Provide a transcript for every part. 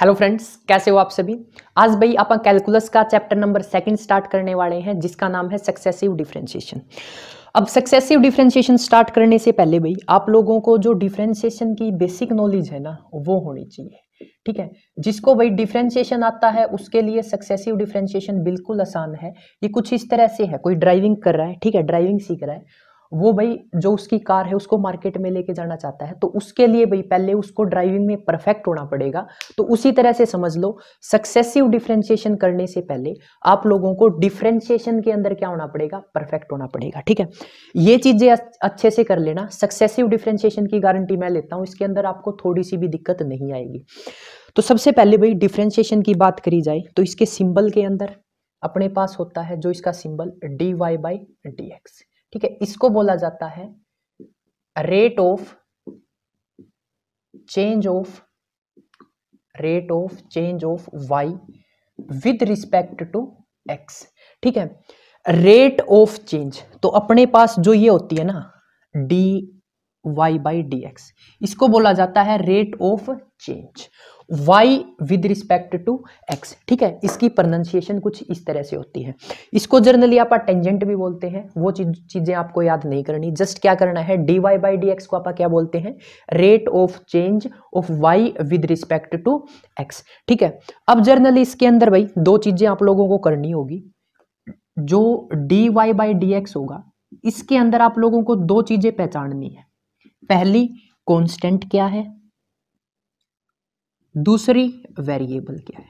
hello friends कैसे हो आप सभी आज भाई आप कैलकुलस का चैप्टर नंबर सेकंड स्टार्ट करने वाले हैं जिसका नाम है सक्सेसिव डिफरेंशिएशन अब सक्सेसिव डिफरेंशिएशन स्टार्ट करने से पहले भाई आप लोगों को जो डिफरेंशिएशन की बेसिक नॉलेज है ना वो होनी चाहिए ठीक है जिसको भाई डिफरेंशिएशन आता है उसके लिए सक्सेसिव डिफरेंशिएशन बिल्कुल आसान है ये कुछ इस तरह से है कोई ड्राइविंग कर रहा है ठीक है ड्राइविंग सीख रहा है वो भाई जो उसकी कार है उसको मार्केट में लेके जाना चाहता है तो उसके लिए भाई पहले उसको ड्राइविंग में परफेक्ट होना पड़ेगा तो उसी तरह से समझ लो सक्सेसिव डिफ्रेंशिएशन करने से पहले आप लोगों को डिफ्रेंशिएशन के अंदर क्या होना पड़ेगा परफेक्ट होना पड़ेगा ठीक है ये चीज़ें अच्छे से कर लेना सक्सेसिव डिफ्रेंशिएशन की गारंटी मैं लेता हूँ इसके अंदर आपको थोड़ी सी भी दिक्कत नहीं आएगी तो सबसे पहले भाई डिफ्रेंशिएशन की बात करी जाए तो इसके सिंबल के अंदर अपने पास होता है जो इसका symbol d y by d x ठीक है इसको बोला जाता है rate of change of rate of change of y with respect to x ठीक है रेट ऑफ चेंज तो अपने पास जो ये होती है ना d y by d x इसको बोला जाता है rate of change y with respect to x ठीक है इसकी प्रोनाशिएशन कुछ इस तरह से होती है इसको जर्नली आप टेंजेंट भी बोलते हैं वो चीज चीज़ें आपको याद नहीं करनी जस्ट क्या करना है d y by d x को आप क्या बोलते हैं rate of change of y with respect to x ठीक है अब जर्नली इसके अंदर भाई दो चीज़ें आप लोगों को करनी होगी जो d y by d x होगा इसके अंदर आप लोगों को दो चीज़ें पहचाननी है पहली कॉन्स्टेंट क्या है दूसरी वेरिएबल क्या है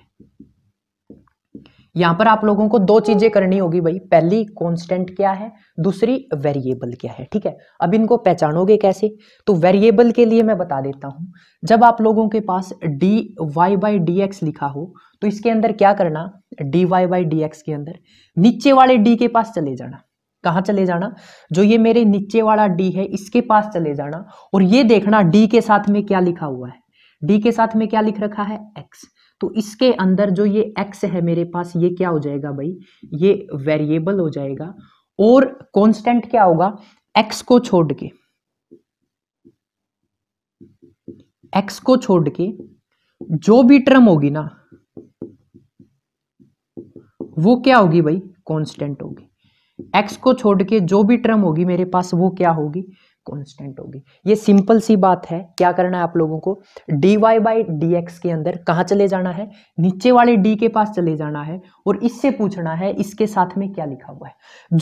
यहां पर आप लोगों को दो चीजें करनी होगी भाई पहली कांस्टेंट क्या है दूसरी वेरिएबल क्या है ठीक है अब इनको पहचानोगे कैसे तो वेरिएबल के लिए मैं बता देता हूं जब आप लोगों के पास d y by d x लिखा हो तो इसके अंदर क्या करना d y by d x के अंदर नीचे वाले डी के पास चले जाना कहा चले जाना जो ये मेरे नीचे वाला डी है इसके पास चले जाना और ये देखना डी के साथ में क्या लिखा हुआ है डी के साथ में क्या लिख रखा है एक्स तो इसके अंदर जो ये एक्स है मेरे पास ये क्या हो जाएगा भाई ये वेरिएबल हो जाएगा और कॉन्स्टेंट क्या होगा एक्स को छोड़ के एक्स को छोड़ के जो भी टर्म होगी ना वो क्या होगी भाई कांस्टेंट होगी एक्स को छोड़ के जो भी टर्म होगी मेरे पास वो क्या होगी कांस्टेंट होगी ये सिंपल सी बात है क्या करना है आप लोगों को d y by d x के अंदर कहाँ चले जाना है नीचे वाले डी के पास चले जाना है और इससे पूछना है इसके साथ में क्या लिखा हुआ है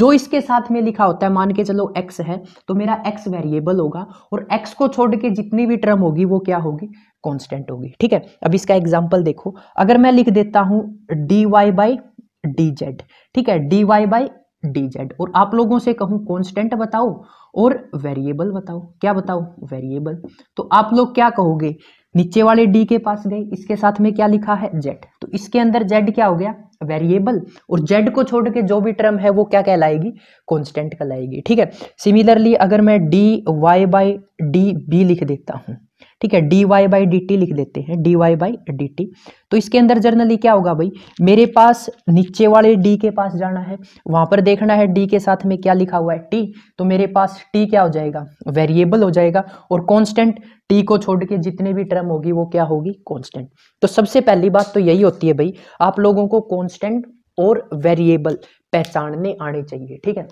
जो इसके साथ में लिखा होता है मान के चलो एक्स है तो मेरा एक्स वेरिएबल होगा और एक्स को छोड़ के जितनी भी टर्म होगी वो क्या होगी कॉन्स्टेंट होगी ठीक है अब इसका एग्जाम्पल देखो अगर मैं लिख देता हूँ d y by d z ठीक है d y by d z और आप लोगों से कहूं कॉन्स्टेंट बताओ और वेरिएबल बताओ क्या बताओ वेरिएबल तो आप लोग क्या कहोगे नीचे वाले डी के पास गए इसके साथ में क्या लिखा है जेड तो इसके अंदर जेड क्या हो गया वेरिएबल और जेड को छोड़ के जो भी टर्म है वो क्या कहलाएगी कॉन्स्टेंट कहलाएगी ठीक है सिमिलरली अगर मैं d y by d b लिख देता हूं ठीक है d y by d t लिख देते हैं d y by d t तो इसके अंदर जर्नली क्या होगा भाई मेरे पास नीचे वाले डी के पास जाना है वहां पर देखना है डी के साथ में क्या लिखा हुआ है टी तो मेरे पास टी क्या हो जाएगा वेरिएबल हो जाएगा और कॉन्स्टेंट टी को छोड़ के जितने भी टर्म होगी वो क्या होगी कॉन्स्टेंट तो सबसे पहली बात तो यही होती है भाई आप लोगों को कॉन्स्टेंट और वेरिएबल पहचानने आने चाहिए ठीक है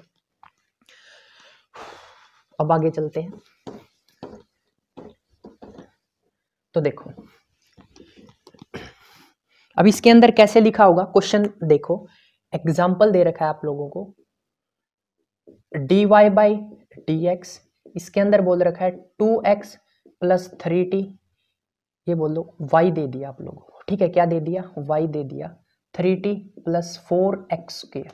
अब आगे चलते हैं तो देखो अब इसके अंदर कैसे लिखा होगा क्वेश्चन देखो एग्जाम्पल दे रखा है आप लोगों को d y by d x इसके अंदर बोल रखा है two x plus three t ये बोल दो वाई दे दिया आप लोगों को ठीक है क्या दे दिया वाई दे दिया three t plus four x square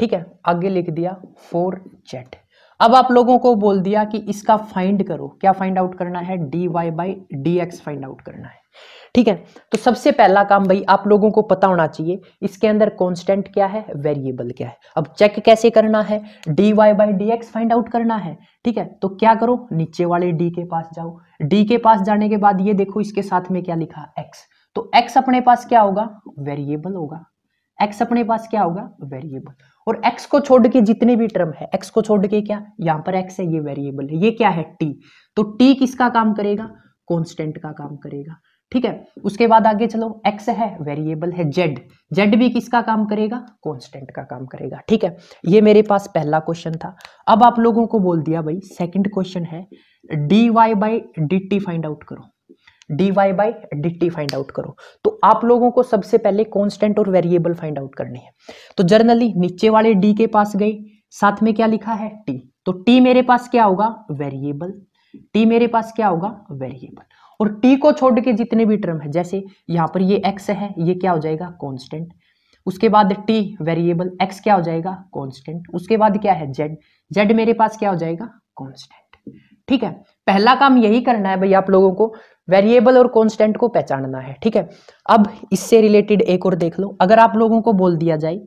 ठीक है आगे लिख दिया फोर जेड अब आप लोगों को बोल दिया कि इसका फाइंड करो क्या फाइंड आउट करना है d y by d x find out करना है ठीक है तो सबसे पहला काम भाई आप लोगों को पता होना चाहिए इसके अंदर कॉन्स्टेंट क्या है वेरिएबल क्या है अब चेक कैसे करना है d y by d x find out करना है ठीक है तो क्या करो नीचे वाले डी के पास जाओ डी के पास जाने के बाद ये देखो इसके साथ में क्या लिखा एक्स तो एक्स अपने पास क्या होगा वेरिएबल होगा एक्स अपने पास क्या होगा वेरिएबल और x को छोड़ के जितने भी टर्म है x को छोड़ के क्या यहां पर x है ये वेरिएबल है ये क्या है t तो t किसका काम करेगा कॉन्स्टेंट का काम करेगा ठीक है उसके बाद आगे चलो x है वेरिएबल है z z भी किसका काम करेगा कॉन्स्टेंट का काम करेगा ठीक है ये मेरे पास पहला क्वेश्चन था अब आप लोगों को बोल दिया भाई सेकंड क्वेश्चन है dy by d find out करो d y by d t find out करो तो आप लोगों को सबसे पहले कॉन्स्टेंट और वेरिएबल फाइंड आउट करने हैं तो जर्नली नीचे वाले डी के पास गई साथ में क्या लिखा है टी तो टी मेरे पास क्या होगा वेरिएबल टी मेरे पास क्या होगा वेरिएबल और टी को छोड़ के जितने भी टर्म है जैसे यहां पर ये एक्स है ये क्या हो जाएगा कॉन्स्टेंट उसके बाद टी वेरिएबल एक्स क्या हो जाएगा कॉन्स्टेंट उसके बाद क्या है जेड जेड मेरे पास क्या हो जाएगा कॉन्स्टेंट ठीक है पहला काम यही करना है भाई आप लोगों को वेरिएबल और कॉन्स्टेंट को पहचानना है ठीक है अब इससे रिलेटेड एक और देख लो अगर आप लोगों को बोल दिया जाए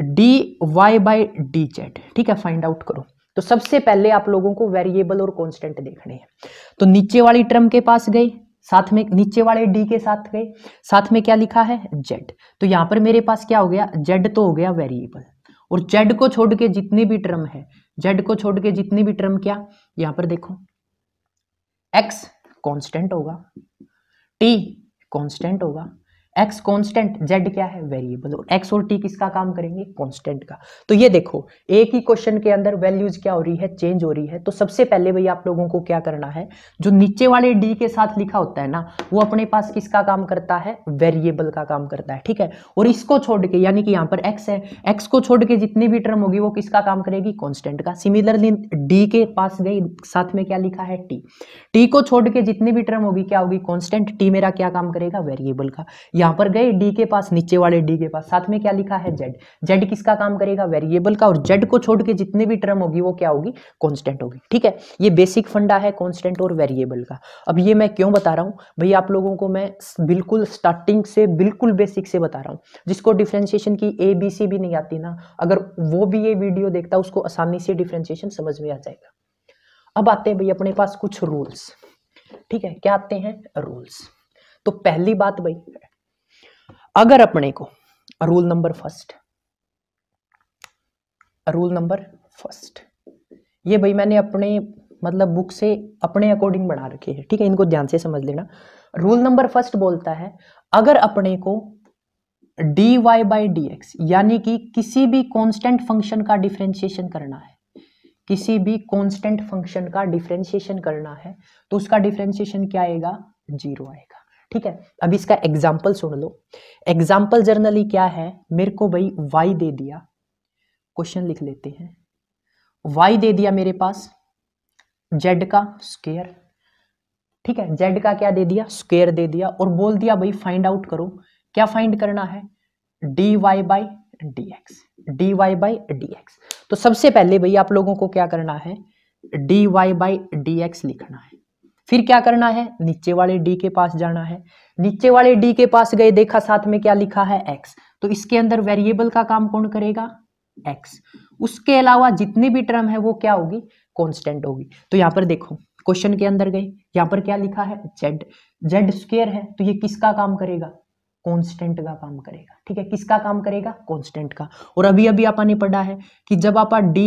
d y by d z ठीक है फाइंड आउट करो तो सबसे पहले आप लोगों को वेरिएबल और कॉन्स्टेंट देखने हैं तो नीचे वाली टर्म के पास गए साथ में नीचे वाले डी के साथ गए साथ में क्या लिखा है जेड तो यहां पर मेरे पास क्या हो गया जेड तो हो गया वेरिएबल और जेड को छोड़ के जितने भी टर्म है जेड को छोड़ के जितने भी टर्म क्या यहां पर देखो एक्स कांस्टेंट होगा टी कांस्टेंट होगा x कांस्टेंट z क्या है वेरिएबल और x और t किसका काम करेंगे कांस्टेंट का तो ये देखो एक ही क्वेश्चन के अंदर वैल्यूज क्या हो रही है चेंज हो रही है तो सबसे पहले भाई आप लोगों को क्या करना है जो नीचे वाले d के साथ लिखा होता है ना वो अपने पास किसका काम करता है वेरिएबल का काम करता है ठीक है और इसको छोड़ के यानी कि यहाँ पर एक्स है एक्स को छोड़ के जितनी भी टर्म होगी वो किसका काम करेगी कॉन्स्टेंट का सिमिलरली डी के पास गई साथ में क्या लिखा है टी टी को छोड़ के जितनी भी टर्म होगी क्या होगी कॉन्स्टेंट टी मेरा क्या काम करेगा वेरिएबल का यहां पर गए डी के पास नीचे वाले डी के पास साथ में क्या लिखा है जेड जेड किसका काम करेगा वेरिएबल का और जेड को छोड़ के जितनी भी टर्म होगी वो क्या होगी कॉन्स्टेंट होगी ठीक है ये बेसिक फंडा है कॉन्स्टेंट और वेरिएबल का अब ये मैं क्यों बता रहा हूं भाई आप लोगों को मैं बिल्कुल स्टार्टिंग से बिल्कुल बेसिक से बता रहा हूं जिसको डिफ्रेंशिएशन की ए बी सी भी नहीं आती ना अगर वो भी ये वीडियो देखता उसको आसानी से डिफ्रेंशिएशन समझ में आ जाएगा अब आते हैं भाई अपने पास कुछ रूल्स ठीक है क्या आते हैं रूल्स तो पहली बात भाई अगर अपने को rule number first rule number first ये भाई मैंने अपने मतलब बुक से अपने अकॉर्डिंग बना रखे है ठीक है इनको ध्यान से समझ लेना रूल नंबर फर्स्ट बोलता है अगर अपने को d y by d x यानी कि किसी भी कांस्टेंट फंक्शन का डिफ्रेंशिएशन करना है किसी भी कांस्टेंट फंक्शन का डिफ्रेंशिएशन करना है तो उसका डिफ्रेंशिएशन क्या आएगा जीरो आएगा ठीक है अब इसका एग्जाम्पल सुन लो एग्जाम्पल जर्नली क्या है मेरे को भाई वाई दे दिया क्वेश्चन लिख लेते हैं वाई दे दिया मेरे पास जेड का स्केयर ठीक है जेड का क्या दे दिया स्केयर दे दिया और बोल दिया भाई फाइंड आउट करो क्या फाइंड करना है d y by d x d y by d x तो सबसे पहले भाई आप लोगों को क्या करना है d y by d x लिखना है फिर क्या करना है नीचे वाले डी के पास जाना है नीचे वाले डी के पास गए देखा साथ में क्या लिखा है एक्स तो इसके अंदर वेरिएबल का काम कौन करेगा एक्स उसके अलावा जितनी भी टर्म है वो क्या होगी कॉन्स्टेंट होगी तो यहां पर देखो क्वेश्चन के अंदर गए यहां पर क्या लिखा है जेड जेड स्क्र है तो ये किसका काम करेगा कांस्टेंट का काम करेगा ठीक है किसका काम करेगा कांस्टेंट का और अभी अभी आपा ने पढ़ा है कि जब आप d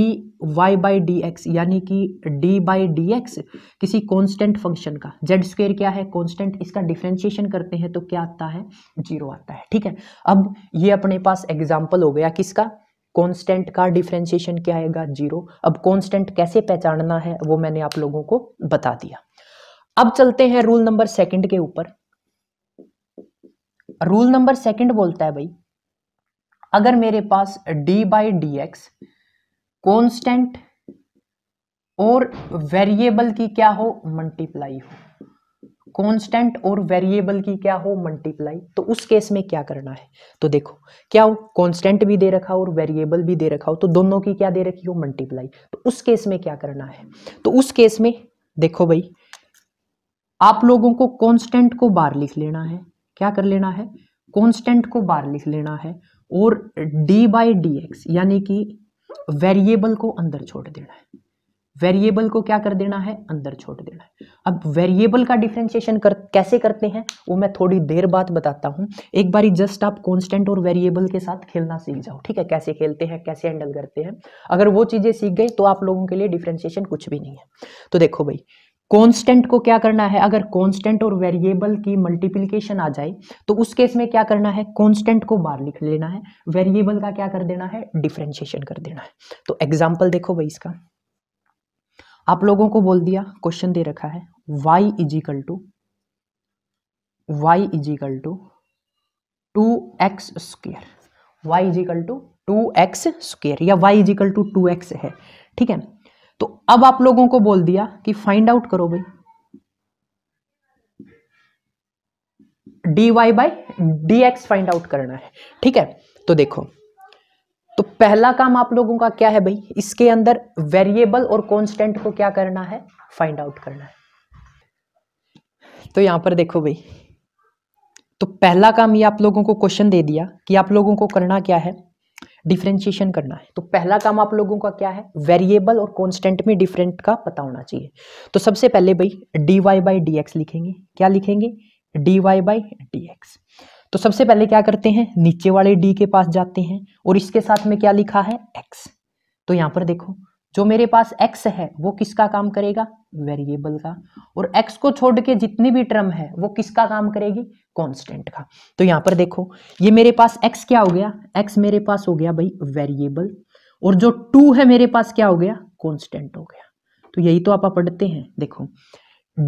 y by d x यानी कि डी बाई डी एक्स किसी कांस्टेंट फंक्शन का जेड स्क्वेयर क्या है कांस्टेंट इसका डिफ्रेंशिएशन करते हैं तो क्या आता है जीरो आता है ठीक है अब ये अपने पास एग्जाम्पल हो गया किसका कांस्टेंट का डिफ्रेंशिएशन क्या आएगा जीरो अब कांस्टेंट कैसे पहचानना है वो मैंने आप लोगों को बता दिया अब चलते हैं रूल नंबर सेकंड के ऊपर रूल नंबर सेकंड बोलता है भाई अगर मेरे पास d by d x constant और वेरिएबल की क्या हो मल्टीप्लाई हो कॉन्स्टेंट और वेरिएबल की क्या हो मल्टीप्लाई तो उस केस में क्या करना है तो देखो क्या हो कॉन्स्टेंट भी दे रखा हो और वेरिएबल भी दे रखा हो तो दोनों की क्या दे रखी हो मल्टीप्लाई तो उस केस में क्या करना है तो उस केस में देखो भाई आप लोगों को कॉन्स्टेंट को बाहर लिख लेना है क्या कर लेना है कॉन्स्टेंट को बाहर लिख लेना है और डी बाई डी एक्स यानी कि वेरिएबल को अंदर छोड़ देना है वेरिएबल को क्या कर देना है अंदर छोड़ देना है अब वेरिएबल का डिफ्रेंशिएशन कर कैसे करते हैं वो मैं थोड़ी देर बाद बताता हूँ एक बारी जस्ट आप कांस्टेंट और वेरिएबल के साथ खेलना सीख जाओ ठीक है कैसे खेलते हैं कैसे हैंडल करते हैं अगर वो चीज़ें सीख गई तो आप लोगों के लिए डिफ्रेंशिएशन कुछ भी नहीं है तो देखो भाई कांस्टेंट को क्या करना है अगर कांस्टेंट और वेरिएबल की मल्टीप्लिकेशन आ जाए तो उस केस में क्या करना है कांस्टेंट को बाहर लिख लेना है वेरिएबल का क्या कर देना है डिफ्रेंशिएशन कर देना है तो एग्जाम्पल देखो भाई इसका आप लोगों को बोल दिया क्वेश्चन दे रखा है y equal to y equal to two x square y equal to two x square या y equal to two x है ठीक है तो अब आप लोगों को बोल दिया कि फाइंड आउट करो भाई d y by d x find out करना है ठीक है तो देखो तो पहला काम आप लोगों का क्या है भाई इसके अंदर वेरिएबल और कॉन्स्टेंट को क्या करना है फाइंड आउट करना है तो यहां पर देखो भाई तो पहला काम ये आप लोगों को क्वेश्चन दे दिया कि आप लोगों को करना क्या है डिफ्रेंशिएशन करना है तो पहला काम आप लोगों का क्या है वेरिएबल और कॉन्स्टेंट में डिफरेंट का पता होना चाहिए तो सबसे पहले भाई d y by d x लिखेंगे क्या लिखेंगे d y by d x तो सबसे पहले क्या करते हैं नीचे वाले डी के पास जाते हैं और इसके साथ में क्या लिखा है एक्स तो यहाँ पर देखो जो मेरे पास एक्स है वो किसका काम करेगा वेरिएबल का और एक्स को छोड़ के जितनी भी टर्म है वो किसका काम करेगी कांस्टेंट का तो यहां पर देखो ये मेरे पास x क्या हो गया x मेरे पास हो गया भाई वेरिएबल और जो टू है मेरे पास क्या हो गया कॉन्स्टेंट हो गया तो यही तो आप पढ़ते हैं देखो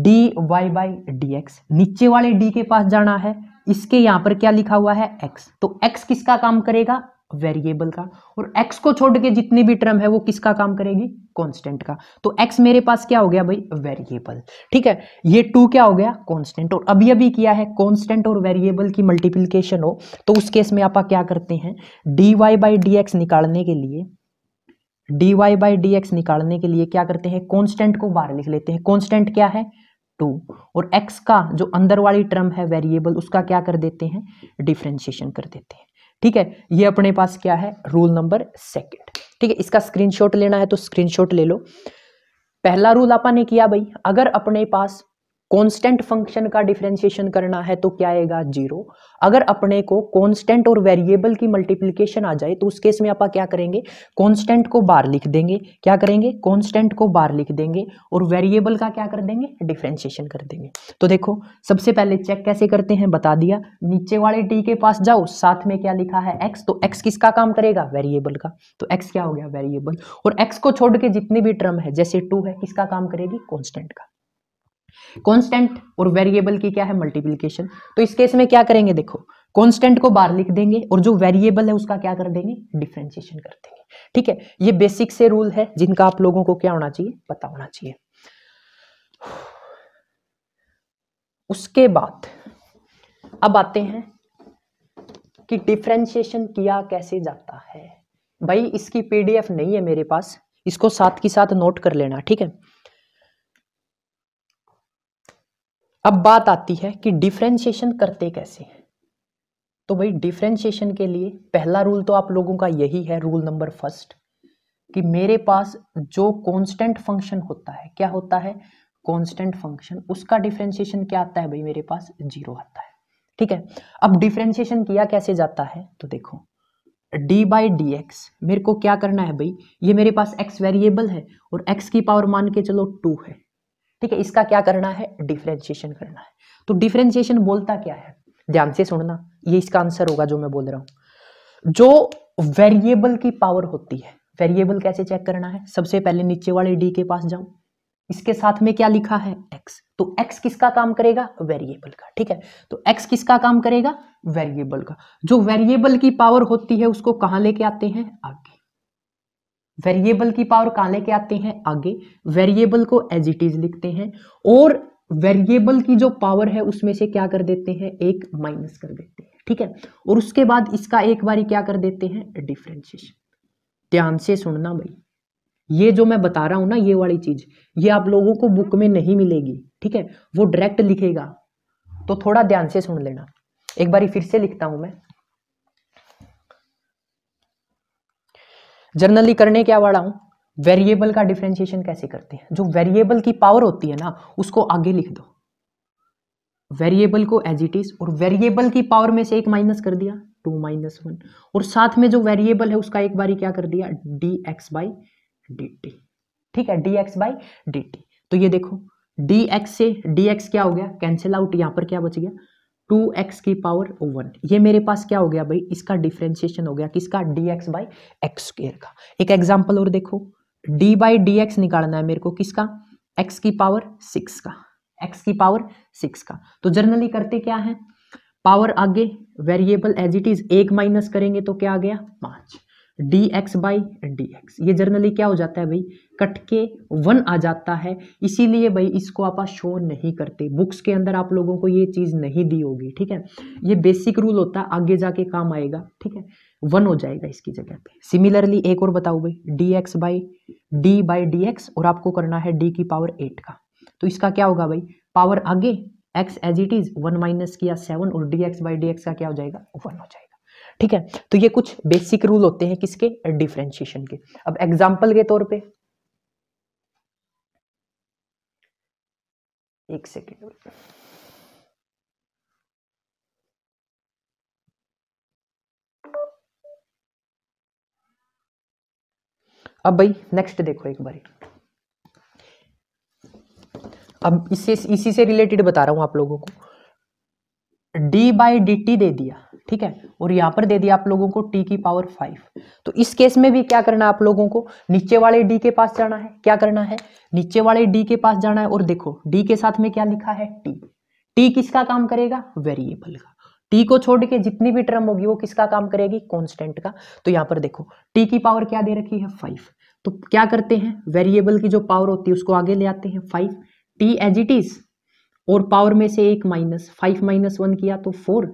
d y by d x नीचे वाले डी के पास जाना है इसके यहां पर क्या लिखा हुआ है एक्स तो एक्स किसका काम करेगा वेरिएबल का और एक्स को छोड़ के जितनी भी टर्म है वो किसका काम करेगी कांस्टेंट का तो एक्स मेरे पास क्या हो गया भाई वेरिएबल ठीक है ये टू क्या हो गया कांस्टेंट और अभी अभी किया है कांस्टेंट और वेरिएबल की मल्टीप्लिकेशन हो तो उस केस में आप क्या करते हैं d y by d x निकालने के लिए d y by d x निकालने के लिए क्या करते हैं कॉन्स्टेंट को बाहर लिख लेते हैं कॉन्स्टेंट क्या है टू और एक्स का जो अंदर वाली टर्म है वेरिएबल उसका क्या कर देते हैं डिफ्रेंशिएशन कर देते हैं ठीक है ये अपने पास क्या है रूल नंबर सेकेंड ठीक है इसका स्क्रीनशॉट लेना है तो स्क्रीनशॉट ले लो पहला रूल आपा ने किया भाई अगर अपने पास कांस्टेंट फंक्शन का डिफ्रेंशिएशन करना है तो क्या आएगा जीरो अगर अपने को कांस्टेंट और वेरिएबल की मल्टीप्लिकेशन आ जाए तो उस केस में आप क्या करेंगे कांस्टेंट को बार लिख देंगे क्या करेंगे कांस्टेंट को बार लिख देंगे और वेरिएबल का क्या कर देंगे डिफ्रेंशिएशन कर देंगे तो देखो सबसे पहले चेक कैसे करते हैं बता दिया नीचे वाले टी के पास जाओ साथ में क्या लिखा है एक्स तो एक्स किसका काम करेगा वेरिएबल का तो एक्स क्या हो गया वेरिएबल और एक्स को छोड़ के जितनी भी टर्म है जैसे टू है किसका काम करेगी कॉन्स्टेंट का कॉन्स्टेंट और वेरिएबल की क्या है मल्टीप्लीकेशन तो इस केस में क्या करेंगे देखो कॉन्स्टेंट को बार लिख देंगे और जो वेरिएबल है उसका क्या कर देंगे डिफ्रेंशिएशन कर देंगे ठीक है ये बेसिक से रूल है जिनका आप लोगों को क्या होना चाहिए पता होना चाहिए उसके बाद अब आते हैं कि डिफ्रेंशिएशन किया कैसे जाता है भाई इसकी पीडीएफ नहीं है मेरे पास इसको साथ के साथ नोट कर लेना ठीक है अब बात आती है कि डिफ्रेंशिएशन करते कैसे हैं तो भाई डिफ्रेंशिएशन के लिए पहला रूल तो आप लोगों का यही है रूल नंबर फर्स्ट कि मेरे पास जो कांस्टेंट फंक्शन होता है क्या होता है कांस्टेंट फंक्शन उसका डिफ्रेंशिएशन क्या आता है भाई मेरे पास जीरो आता है ठीक है अब डिफ्रेंशिएशन किया कैसे जाता है तो देखो डी बाई डी एक्स मेरे को क्या करना है भाई ये मेरे पास एक्स वेरिएबल है और एक्स की पावर मान के चलो टू है ठीक है इसका क्या करना है डिफ्रेंशिएशन करना है तो डिफ्रेंशिएशन बोलता क्या है ध्यान से सुनना ये इसका आंसर होगा जो मैं बोल रहा हूं जो वेरिएबल की पावर होती है वेरिएबल कैसे चेक करना है सबसे पहले नीचे वाले डी के पास जाऊं इसके साथ में क्या लिखा है एक्स तो एक्स किसका काम करेगा वेरिएबल का ठीक है तो एक्स किसका काम करेगा वेरिएबल का जो वेरिएबल की पावर होती है उसको कहां लेके आते हैं आगे वेरिएबल की पावर काले लेके आते हैं आगे वेरिएबल को एज इट इज लिखते हैं और वेरिएबल की जो पावर है उसमें से क्या कर देते हैं एक माइनस कर देते हैं ठीक है और उसके बाद इसका एक बारी क्या कर देते हैं डिफ्रेंशिएशन ध्यान से सुनना भाई ये जो मैं बता रहा हूं ना ये वाली चीज ये आप लोगों को बुक में नहीं मिलेगी ठीक है वो डायरेक्ट लिखेगा तो थोड़ा ध्यान से सुन लेना एक बारी फिर से लिखता हूं मैं जनरली करने क्या वाला हूँ वेरिएबल का डिफ्रेंशिएशन कैसे करते हैं जो वेरिएबल की पावर होती है ना उसको आगे लिख दो वेरिएबल को एज इट इज और वेरिएबल की पावर में से एक माइनस कर दिया टू माइनस वन और साथ में जो वेरिएबल है उसका एक बारी क्या कर दिया d x by d t ठीक है d x by d t तो ये देखो डी एक्स से डी एक्स क्या हो गया कैंसिल आउट यहां पर क्या बच गया टू एक्स की पावर वन ये मेरे पास क्या हो गया भाई इसका डिफ्रेंशिएशन हो गया किसका d x by x square का एक एग्जाम्पल और देखो डी बाई डी एक्स निकालना है मेरे को किसका एक्स की पावर सिक्स का एक्स की पावर सिक्स का तो जनरली करते क्या है पावर आगे वेरिएबल एज इट इज एक माइनस करेंगे तो क्या आ गया पांच d x by d x ये जर्नली क्या हो जाता है भाई कट के वन आ जाता है इसीलिए भाई इसको आप शो नहीं करते बुक्स के अंदर आप लोगों को ये चीज़ नहीं दी होगी ठीक है ये बेसिक रूल होता है आगे जाके काम आएगा ठीक है वन हो जाएगा इसकी जगह पे सिमिलरली एक और बताओ भाई d x by d by d x और आपको करना है डी की पावर एट का तो इसका क्या होगा भाई पावर आगे x as it is one minus किया सेवन और d x by d x का क्या हो जाएगा वन हो जाएगा ठीक है तो ये कुछ बेसिक रूल होते हैं किसके डिफ्रेंशिएशन के अब एग्जाम्पल के तौर पर एक सेकेंड अब भाई नेक्स्ट देखो एक बारी अब इससे इसी से रिलेटेड बता रहा हूं आप लोगों को डी बाई डी टी दे दिया ठीक है और यहां पर दे दिया आप लोगों को टी की पावर फाइव तो इस केस में भी क्या करना है आप लोगों को नीचे वाले डी के पास जाना है क्या करना है नीचे वाले डी के पास जाना है और देखो डी के साथ में क्या लिखा है टी टी किसका काम करेगा वेरिएबल का टी को छोड़ के जितनी भी टर्म होगी वो किसका काम करेगी कॉन्स्टेंट का तो यहां पर देखो टी की पावर क्या दे रखी है फाइव तो क्या करते हैं वेरिएबल की जो पावर होती है उसको आगे ले आते हैं five t as it is और पावर में से एक माइनस फाइव माइनस वन किया तो four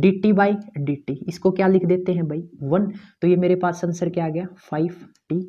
d t by d t इसको क्या लिख देते हैं भाई वन तो ये मेरे पास आंसर क्या आ गया five t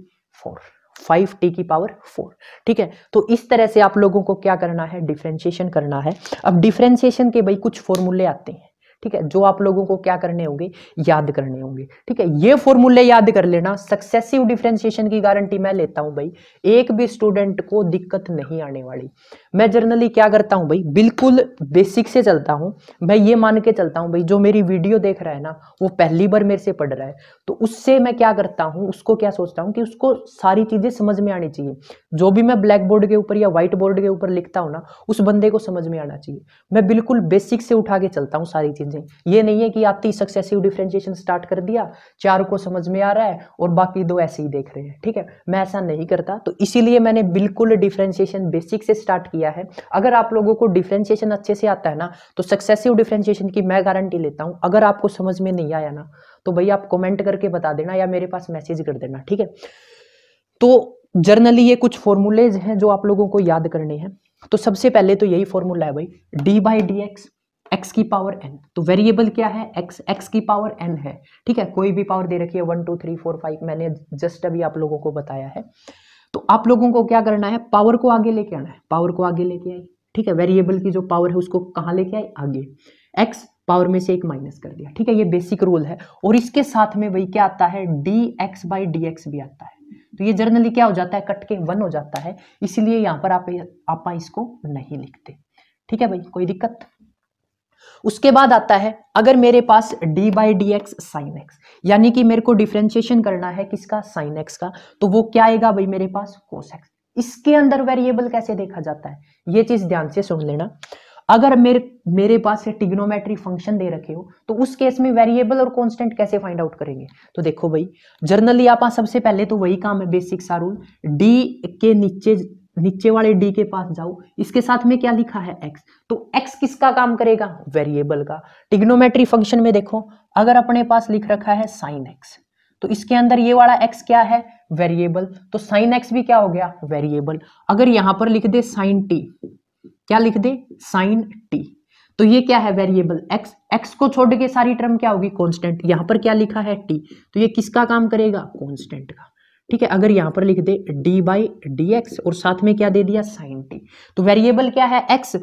four five t की पावर फोर ठीक है तो इस तरह से आप लोगों को क्या करना है डिफ्रेंशिएशन करना है अब डिफ्रेंशिएशन के भाई कुछ फॉर्मूले आते हैं ठीक है जो आप लोगों को क्या करने होंगे याद करने होंगे ठीक है ये फॉर्मूले याद कर लेना सक्सेसिव डिफ्रेंशिएशन की गारंटी मैं लेता हूं भाई एक भी स्टूडेंट को दिक्कत नहीं आने वाली मैं जनरली क्या करता हूँ भाई बिल्कुल बेसिक से चलता हूँ मैं ये मान के चलता हूँ भाई जो मेरी वीडियो देख रहा है ना वो पहली बार मेरे से पढ़ रहा है तो उससे मैं क्या करता हूँ उसको क्या सोचता हूँ कि उसको सारी चीज़ें समझ में आनी चाहिए जो भी मैं ब्लैक बोर्ड के ऊपर या व्हाइट बोर्ड के ऊपर लिखता हूँ ना उस बंदे को समझ में आना चाहिए मैं बिल्कुल बेसिक से उठा के चलता हूँ सारी चीज़ें ये नहीं है कि आती सक्सेसिव डिफ्रेंशिएशन स्टार्ट कर दिया चार को समझ में आ रहा है और बाकी दो ऐसे ही देख रहे हैं ठीक है मैं ऐसा नहीं करता तो इसीलिए मैंने बिल्कुल डिफ्रेंशिएशन बेसिक से स्टार्ट किया दिया है अगर आप लोगों को डिफ्रेंशिएशन अच्छे से आता है ना तो सक्सेसिव डिफ्रेंशिएशन की मैं गारंटी लेता हूँ अगर आपको समझ में नहीं आया ना तो भाई आप कमेंट करके बता देना या मेरे पास मैसेज कर देना ठीक है तो जर्नली ये कुछ फॉर्मूलेज हैं जो आप लोगों को याद करने हैं तो सबसे पहले तो यही फॉर्मूला है भाई d by d x x की पावर एन तो वेरिएबल क्या है एक्स एक्स की पावर एन है ठीक है कोई भी पावर दे रखी है one two three four five मैंने जस्ट अभी आप लोगों को बताया है तो आप लोगों को क्या करना है पावर को आगे लेके आना है पावर को आगे लेके आई ठीक है वेरिएबल की जो पावर है उसको कहाँ लेके आई आगे एक्स पावर में से एक माइनस कर दिया ठीक है ये बेसिक रूल है और इसके साथ में भाई क्या आता है d x by d x भी आता है तो ये जर्नली क्या हो जाता है कट के वन हो जाता है इसीलिए यहाँ पर आप आप इसको नहीं लिखते ठीक है भाई कोई दिक्कत उसके बाद आता है अगर मेरे पास d by d x sine x यानी कि मेरे को डिफ्रेंशिएशन करना है किसका साइन एक्स का तो वो क्या आएगा भाई मेरे पास कोस एक्स इसके अंदर वेरिएबल कैसे देखा जाता है ये चीज ध्यान से सुन लेना अगर मेरे मेरे पास टिग्नोमेट्री फंक्शन दे रखे हो तो उस केस में वेरिएबल और कांस्टेंट कैसे फाइंड आउट करेंगे तो देखो भाई जर्नली आप सबसे पहले तो वही काम है बेसिक सा रूल डी के नीचे नीचे वाले d के पास जाओ इसके साथ में क्या लिखा है x तो x किसका काम करेगा वेरिएबल का टिग्नोमेट्री फंक्शन में देखो अगर अपने पास लिख रखा है साइन x तो इसके अंदर ये वाला x क्या है वेरिएबल तो साइन x भी क्या हो गया वेरिएबल अगर यहां पर लिख दे साइन t क्या लिख दे साइन t तो ये क्या है वेरिएबल x x को छोड़ के सारी टर्म क्या होगी कॉन्स्टेंट यहां पर क्या लिखा है टी तो ये किसका काम करेगा कॉन्स्टेंट का ठीक है अगर यहां पर लिख दे डी बाई डी एक्स और साथ में क्या दे दिया साइन टी तो वेरिएबल क्या है एक्स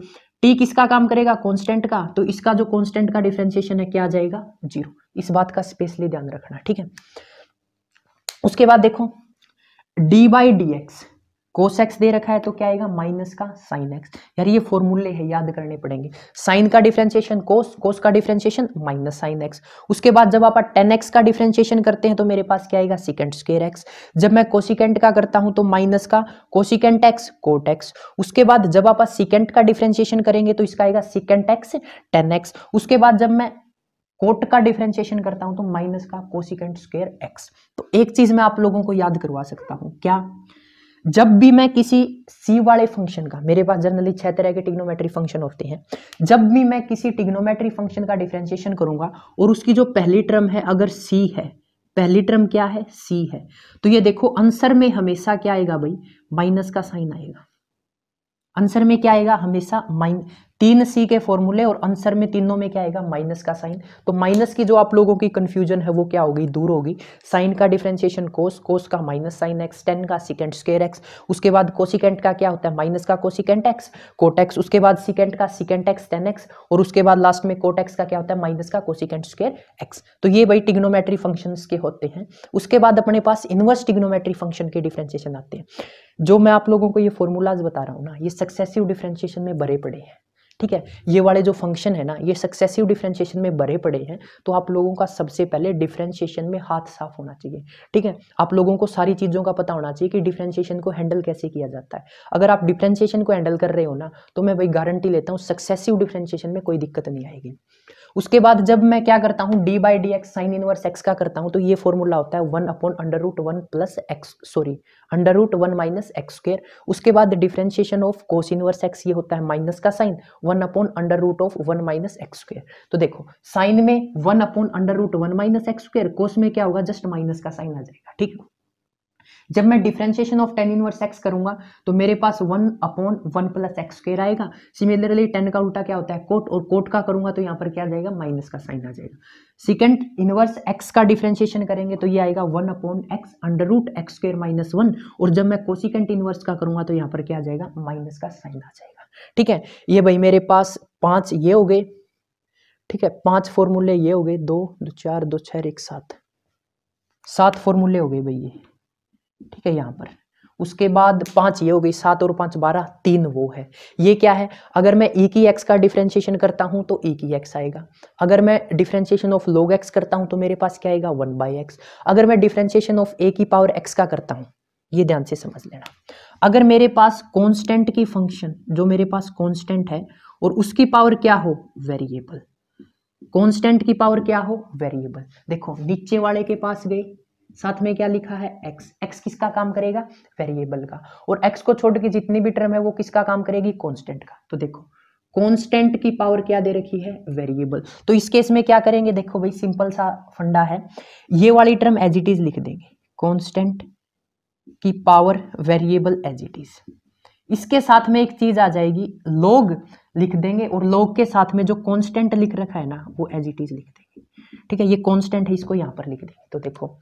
टी किसका काम करेगा कॉन्स्टेंट का तो इसका जो कॉन्स्टेंट का डिफ्रेंसिएशन है क्या आ जाएगा जीरो इस बात का स्पेशली ध्यान रखना ठीक है उसके बाद देखो d by d x cos x दे रखा है तो क्या आएगा माइनस का साइन एक्स यार ये फॉर्मूले है याद करने पड़ेंगे साइन का डिफ्रेंशिएशन कोस कोस का डिफ्रेंशिएशन माइनस साइन एक्स उसके बाद जब आप टेन एक्स का डिफ्रेंशिएशन करते हैं तो मेरे पास क्या आएगा सिकेंड स्केयर एक्स जब मैं कोसिकेंट का करता हूं तो माइनस का कोसिकेंट एक्स कोट एक्स उसके बाद जब आप सिकेंट का डिफ्रेंशिएशन करेंगे तो इसका आएगा सिकेंट एक्स टेन एक्स उसके बाद जब मैं कोट का डिफ्रेंशिएशन करता हूं तो माइनस का कोसिकेंट स्केयर एक्स तो एक चीज मैं आप लोगों को याद करवा सकता हूं क्या जब भी मैं किसी सी वाले फंक्शन का मेरे पास जनरली छह तरह के टिग्नोमेट्री फंक्शन होते हैं जब भी मैं किसी टिग्नोमेट्री फंक्शन का डिफ्रेंशिएशन करूंगा और उसकी जो पहली टर्म है अगर सी है पहली टर्म क्या है सी है तो ये देखो आंसर में हमेशा क्या आएगा भाई माइनस का साइन आएगा आंसर में क्या आएगा हमेशा माइन तीन सी के फॉर्मूले और आंसर में तीनों में क्या आएगा माइनस का साइन तो माइनस की जो आप लोगों की कंफ्यूजन है वो क्या होगी दूर होगी साइन का डिफ्रेंशिएशन कोस कोस का माइनस साइन एक्स टेन का सिकेंड स्केयर एक्स उसके बाद कोसिकेंट का क्या होता है माइनस का कोसिकेंट एक्स कोटेक्स उसके बाद सिकेंट का सिकेंट एक्स टेन एक्स और उसके बाद लास्ट में कोटेक्स का क्या होता है माइनस का कोसिकेंट स्केयर एक्स तो ये भाई टिग्नोमेट्री फंक्शन के होते हैं उसके बाद अपने पास इनवर्स टिग्नोमेट्री फंक्शन के डिफ्रेंशिएशन आते हैं जो मैं आप लोगों को ये फॉर्मूलाज बता रहा हूँ ना ये सक्सेसिव डिफ्रेंशिएशन में भरे पड़े हैं ठीक है ये वाले जो फंक्शन है ना ये सक्सेसिव डिफ्रेंशिएशन में बड़े पड़े हैं तो आप लोगों का सबसे पहले डिफ्रेंशिएशन में हाथ साफ होना चाहिए ठीक है आप लोगों को सारी चीज़ों का पता होना चाहिए कि डिफ्रेंशिएशन को हैंडल कैसे किया जाता है अगर आप डिफ्रेंशिएशन को हैंडल कर रहे हो ना तो मैं भाई गारंटी लेता हूँ सक्सेसिव डिफ्रेंशिएशन में कोई दिक्कत नहीं आएगी उसके बाद जब मैं क्या करता हूँ d by d x sine inverse x का करता हूँ तो ये फॉर्मूला होता है one upon under root one plus x sorry under root one minus x square उसके बाद differentiation of cos inverse x ये होता है माइनस का sine one upon under root of one minus x square तो देखो साइन में one upon under root one minus x square cos में क्या होगा जस्ट माइनस का साइन आ जाएगा ठीक है जब मैं differentiation of tan inverse x करूंगा तो मेरे पास one upon one plus x square आएगा सिमिलरली टेन का उल्टा क्या होता है कोट और कोट का करूंगा तो यहाँ पर क्या आ जाएगा माइनस का साइन आ जाएगा सेकेंड इनवर्स एक्स का डिफ्रेंशिएशन करेंगे तो ये आएगा one upon x under root x square minus one और जब मैं कोसिकेंट इनवर्स का करूंगा तो यहाँ पर क्या आ जाएगा माइनस का साइन आ जाएगा ठीक है ये भाई मेरे पास पांच ये हो गए ठीक है पांच फॉर्मूले ये हो गए दो दो चार दो छह एक सात सात फॉर्मूले हो गए भाई ये ठीक है यहाँ पर उसके बाद पाँच ये हो गई सात और पाँच बारह तीन वो है ये क्या है अगर मैं ई की एक्स का डिफ्रेंशिएशन करता हूँ तो ई की एक्स आएगा अगर मैं डिफ्रेंशिएशन ऑफ लोग एक्स करता हूँ तो मेरे पास क्या आएगा वन बाई एक्स अगर मैं डिफ्रेंशिएशन ऑफ ए की पावर एक्स का करता हूँ ये ध्यान से समझ लेना अगर मेरे पास कॉन्स्टेंट की फंक्शन जो मेरे पास कॉन्स्टेंट है और उसकी पावर क्या हो वेरिएबल कॉन्स्टेंट की पावर क्या हो वेरिएबल देखो नीचे वाले के पास गए साथ में क्या लिखा है एक्स एक्स किसका काम करेगा वेरिएबल का और एक्स को छोड़ के जितनी भी टर्म है वो किसका काम करेगी कॉन्स्टेंट का तो देखो कॉन्स्टेंट की पावर क्या दे रखी है वेरिएबल तो इस केस में क्या करेंगे देखो भाई सिंपल सा फंडा है ये वाली टर्म एज इट इज लिख देंगे कॉन्स्टेंट की power variable as it is इसके साथ में एक चीज आ जाएगी लोग लिख देंगे और लोग के साथ में जो कॉन्स्टेंट लिख रखा है ना वो एज इट इज लिख देंगे ठीक है ये कॉन्स्टेंट है इसको यहां पर लिख देंगे तो देखो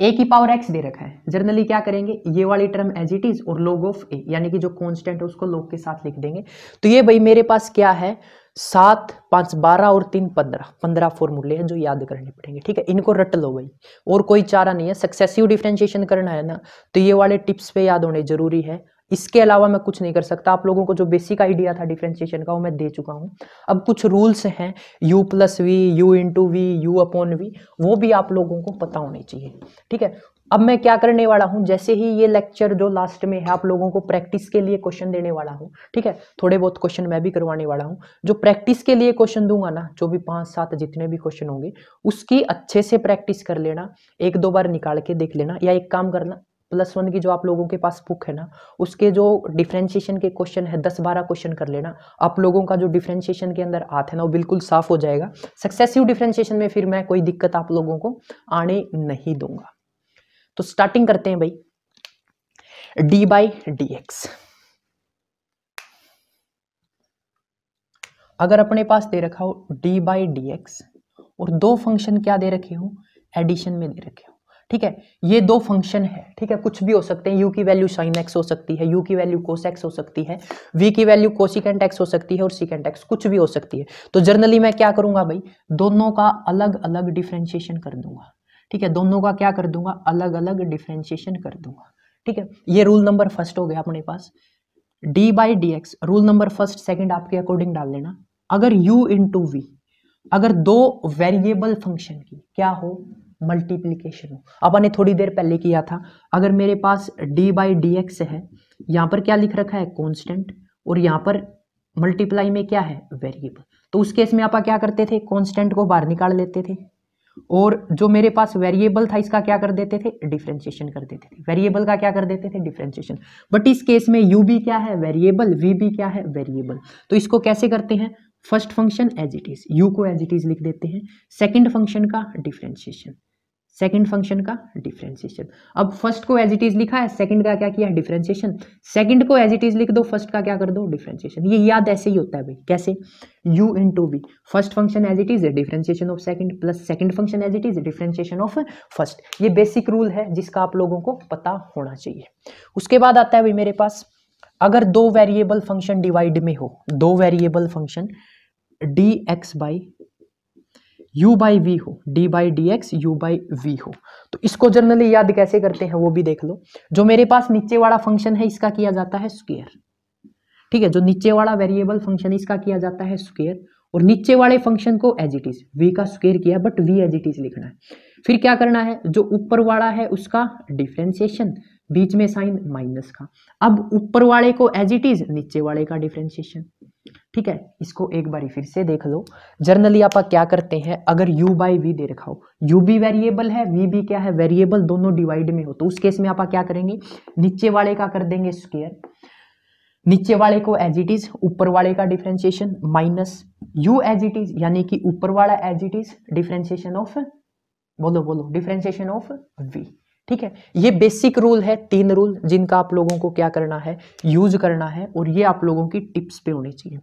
ए की पावर एक्स दे रखा है जनरली क्या करेंगे ये वाली टर्म एज इट इज और लोग ऑफ ए यानी कि जो कॉन्स्टेंट है उसको लोग के साथ लिख देंगे तो ये भाई मेरे पास क्या है सात पांच बारह और तीन पंद्रह पंद्रह फॉर्मूले हैं जो याद करने पड़ेंगे ठीक है इनको रट लो भाई और कोई चारा नहीं है सक्सेसिव डिफ्रेंशिएशन करना है ना तो ये वाले टिप्स पे याद होने जरूरी है इसके अलावा मैं कुछ नहीं कर सकता आप लोगों को जो बेसिक आइडिया था डिफ्रेंशिएशन का वो मैं दे चुका हूँ अब कुछ रूल्स हैं u plus v u into v u upon v वो भी आप लोगों को पता होने चाहिए ठीक है अब मैं क्या करने वाला हूँ जैसे ही ये लेक्चर जो लास्ट में है आप लोगों को प्रैक्टिस के लिए क्वेश्चन देने वाला हूँ ठीक है थोड़े बहुत क्वेश्चन मैं भी करवाने वाला हूँ जो प्रैक्टिस के लिए क्वेश्चन दूंगा ना जो भी पाँच सात जितने भी क्वेश्चन होंगे उसकी अच्छे से प्रैक्टिस कर लेना एक दो बार निकाल के देख लेना या एक काम करना प्लस वन की जो आप लोगों के पास बुक है ना उसके जो डिफ्रेंशिएशन के क्वेश्चन है दस बारह क्वेश्चन कर लेना आप लोगों का जो डिफ्रेंशिएशन के अंदर आते है ना वो बिल्कुल साफ हो जाएगा सक्सेसिव डिफ्रेंशिएशन में फिर मैं कोई दिक्कत आप लोगों को आने नहीं दूंगा तो स्टार्टिंग करते हैं भाई डी बाई डी एक्स अगर अपने पास दे रखा हो डी बाई डी एक्स और दो फंक्शन क्या दे रखे हो एडिशन में दे रखे हो ठीक है ये दो फंक्शन है ठीक है कुछ भी हो सकते हैं यू की वैल्यू साइन एक्स हो सकती है यू की वैल्यू कोस एक्स हो सकती है वी की वैल्यू कोसिकेंट एक्स हो सकती है और सिकेंट एक्स कुछ भी हो सकती है तो जर्नली मैं क्या करूंगा भाई दोनों का अलग अलग डिफ्रेंशिएशन कर दूंगा ठीक है दोनों का क्या कर दूंगा अलग अलग डिफ्रेंशिएशन कर दूंगा ठीक है ये रूल नंबर फर्स्ट हो गया अपने पास d by d x rule number first second आपके अकॉर्डिंग डाल लेना अगर इन टू वी अगर दो वेरिएबल फंक्शन की क्या हो मल्टीप्लीकेशन हो अपन ने थोड़ी देर पहले किया था अगर मेरे पास डी बाई डी एक्स है यहाँ पर क्या लिख रखा है कॉन्स्टेंट और यहाँ पर मल्टीप्लाई में क्या है वेरिएबल तो उस केस में आप क्या करते थे कॉन्स्टेंट को बाहर निकाल लेते थे और जो मेरे पास वेरिएबल था इसका क्या कर देते थे डिफ्रेंशिएशन कर देते थे वेरिएबल का क्या कर देते थे डिफ्रेंशिएशन बट इस केस में यू भी क्या है वेरिएबल वी भी क्या है वेरिएबल तो इसको कैसे करते हैं first function as it is u को एज इट इज लिख देते हैं सेकंड फंक्शन का डिफ्रेंशिएशन सेकंड फंक्शन का डिफ्रेंसिएशन अब फर्स्ट को एज इट इज लिखा है सेकंड का क्या किया डिफ्रेंसिएशन सेकंड को एज इट इज लिख दो फर्स्ट का क्या कर दो डिफ्रेंसिएशन ये याद ऐसे ही होता है भाई कैसे u into v first function as it is differentiation of second plus second function as it is differentiation of first ये बेसिक रूल है जिसका आप लोगों को पता होना चाहिए उसके बाद आता है भाई मेरे पास अगर दो वेरिएबल फंक्शन डिवाइड में हो दो variable function d x by u by v हो d by d x u by v हो तो इसको जनरली याद कैसे करते हैं वो भी देख लो जो मेरे पास नीचे वाला फंक्शन है इसका किया जाता है स्क्वेयर ठीक है जो नीचे वाला वेरिएबल फंक्शन इसका किया जाता है स्क्वेयर और नीचे वाले फंक्शन को एज इट इज वी का स्क्वेयर किया but v as it is लिखना है फिर क्या करना है जो ऊपर वाला है उसका डिफ्रेंसिएशन बीच में साइन माइनस का अब ऊपर वाले को एज इट इज नीचे वाले का डिफ्रेंसिएशन ठीक है इसको एक बार फिर से देख लो जर्नली आप क्या करते हैं अगर u बाई वी दे रखा हो यू भी वेरिएबल है v भी क्या है वेरिएबल दोनों डिवाइड में हो तो उस केस में आप क्या करेंगे नीचे वाले का कर देंगे स्क्वेयर नीचे वाले को एज इट इज ऊपर वाले का differentiation minus u as it is यानी कि ऊपर वाला as it is differentiation of बोलो बोलो डिफ्रेंशिएशन ऑफ वी ठीक है ये बेसिक रूल है तीन रूल जिनका आप लोगों को क्या करना है यूज करना है और ये आप लोगों की टिप्स पे होनी चाहिए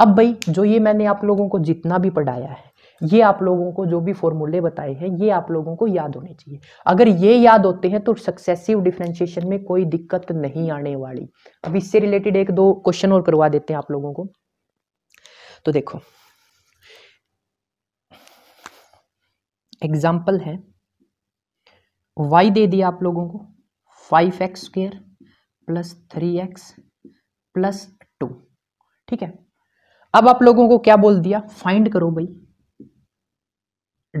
अब भाई जो ये मैंने आप लोगों को जितना भी पढ़ाया है ये आप लोगों को जो भी फॉर्मूले बताए हैं ये आप लोगों को याद होने चाहिए अगर ये याद होते हैं तो सक्सेसिव डिफ्रेंशिएशन में कोई दिक्कत नहीं आने वाली अब इससे रिलेटेड एक दो क्वेश्चन और करवा देते हैं आप लोगों को तो देखो एग्जाम्पल है वाई दे दिया आप लोगों को five x square plus three x plus two ठीक है अब आप लोगों को क्या बोल दिया फाइंड करो भाई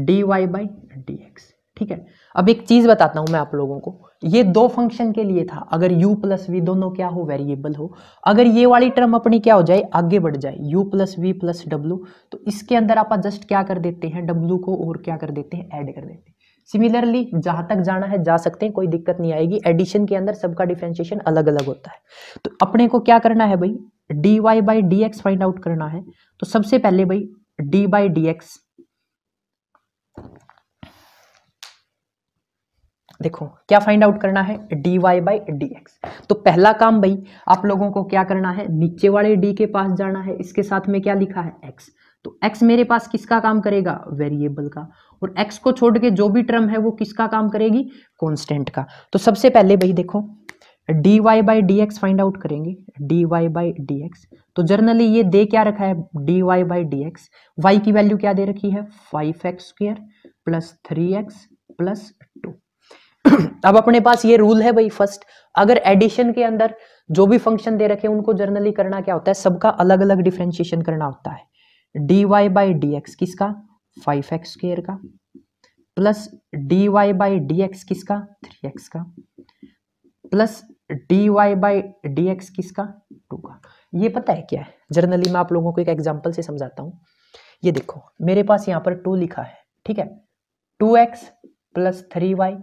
d y by d x ठीक है अब एक चीज बताता हूं मैं आप लोगों को ये दो फंक्शन के लिए था अगर u प्लस वी दोनों क्या हो वेरिएबल हो अगर ये वाली टर्म अपनी क्या हो जाए आगे बढ़ जाए u प्लस वी प्लस डब्ल्यू तो इसके अंदर आप जस्ट क्या कर देते हैं w को और क्या कर देते हैं ऐड कर देते हैं सिमिलरली जहाँ तक जाना है जा सकते हैं कोई दिक्कत नहीं आएगी एडिशन के अंदर सबका डिफ्रेंशिएशन अलग अलग होता है तो अपने को क्या करना है भाई d y by d x find out करना है तो सबसे पहले भाई डी बाई डी एक्स देखो क्या फाइंड आउट करना है d y by d x तो पहला काम भाई आप लोगों को क्या करना है नीचे वाले डी के पास जाना है इसके साथ में क्या लिखा है एक्स तो एक्स मेरे पास किसका काम करेगा वेरिएबल का और एक्स को छोड़ के जो भी टर्म है वो किसका काम करेगी कॉन्स्टेंट का तो सबसे पहले भाई देखो dy y by d x find out करेंगे dy y by d x तो जर्नली ये दे क्या रखा है dy y by d x y की वैल्यू क्या दे रखी है five x square plus three x plus two अब अपने पास ये रूल है भाई फर्स्ट अगर एडिशन के अंदर जो भी फंक्शन दे रखे उनको जर्नली करना क्या होता है सबका अलग अलग डिफ्रेंशिएशन करना होता है dy y by d x किसका फाइव एक्स स्क्र का plus d y by d x किसका थ्री एक्स का plus d y by d x किसका टू का ये पता है क्या है जर्नली मैं आप लोगों को एक एग्जाम्पल से समझाता हूँ ये देखो मेरे पास यहाँ पर टू लिखा है ठीक है two x plus three y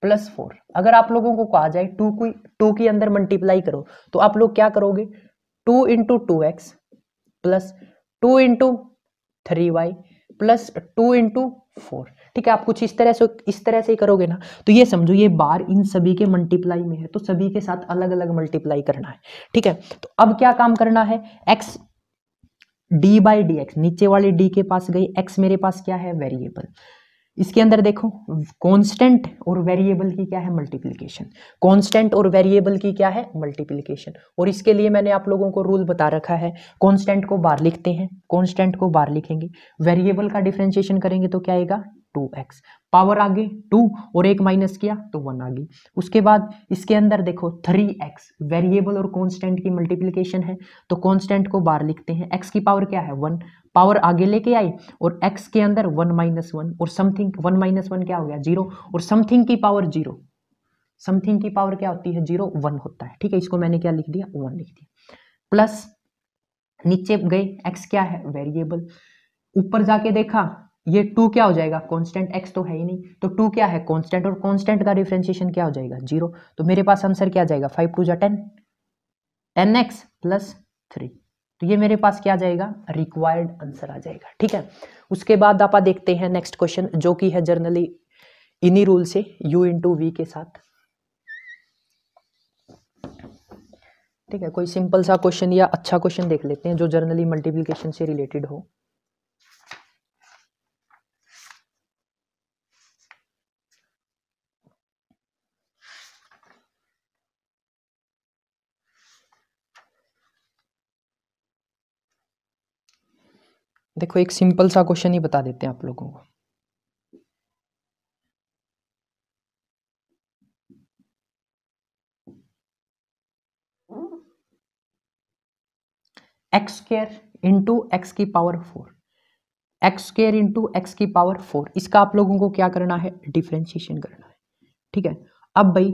plus four अगर आप लोगों को कहा जाए टू की टू के अंदर मल्टीप्लाई करो तो आप लोग क्या करोगे two into two x plus two into three y plus two into four ठीक है आप कुछ इस तरह से इस तरह से ही करोगे ना तो ये समझो ये बार इन सभी के मल्टीप्लाई में है तो सभी के साथ अलग अलग मल्टीप्लाई करना है ठीक है तो अब क्या काम करना है x d by d x नीचे वाले डी के पास गई एक्स मेरे पास क्या है वेरिएबल इसके अंदर देखो कांस्टेंट और वेरिएबल की क्या है मल्टीप्लिकेशन कांस्टेंट और वेरिएबल की क्या है मल्टीप्लिकेशन और इसके लिए मैंने आप लोगों को रूल बता रखा है कांस्टेंट को बार लिखते हैं कांस्टेंट को बार लिखेंगे वेरिएबल का डिफ्रेंशिएशन करेंगे तो क्या आएगा टू एक्स पावर आ गई टू और एक माइनस किया तो वन आ गई उसके बाद इसके अंदर देखो थ्री एक्स वेरिएबल और कॉन्स्टेंट की मल्टीप्लीकेशन है तो कॉन्स्टेंट को बार लिखते हैं एक्स की पावर क्या है वन पावर आगे लेके आई और एक्स के अंदर वन माइनस वन और समथिंग वन माइनस वन क्या हो गया जीरो और समथिंग की पावर जीरो समथिंग की पावर क्या होती है जीरो वन होता है ठीक है इसको मैंने क्या लिख दिया वन लिख दिया प्लस नीचे गए एक्स क्या है वेरिएबल ऊपर जाके देखा ये टू क्या हो जाएगा कॉन्स्टेंट एक्स तो है ही नहीं तो टू क्या है कॉन्स्टेंट और कॉन्स्टेंट का डिफ्रेंशिएशन क्या हो जाएगा जीरो तो मेरे पास आंसर क्या जाएगा फाइव टू जा ten ten x plus three तो ये मेरे पास क्या जाएगा रिक्वायर्ड आंसर आ जाएगा ठीक है उसके बाद आप देखते हैं नेक्स्ट क्वेश्चन जो कि है जर्नली इन्हीं रूल से u इंटू वी के साथ ठीक है कोई सिंपल सा क्वेश्चन या अच्छा क्वेश्चन देख लेते हैं जो जर्नली मल्टीप्लीकेशन से रिलेटेड हो देखो एक सिंपल सा क्वेश्चन ही बता देते हैं आप लोगों को एक्स स्केयर इंटू एक्स की power four x square into x की पावर फोर इसका आप लोगों को क्या करना है डिफ्रेंशिएशन करना है ठीक है अब भाई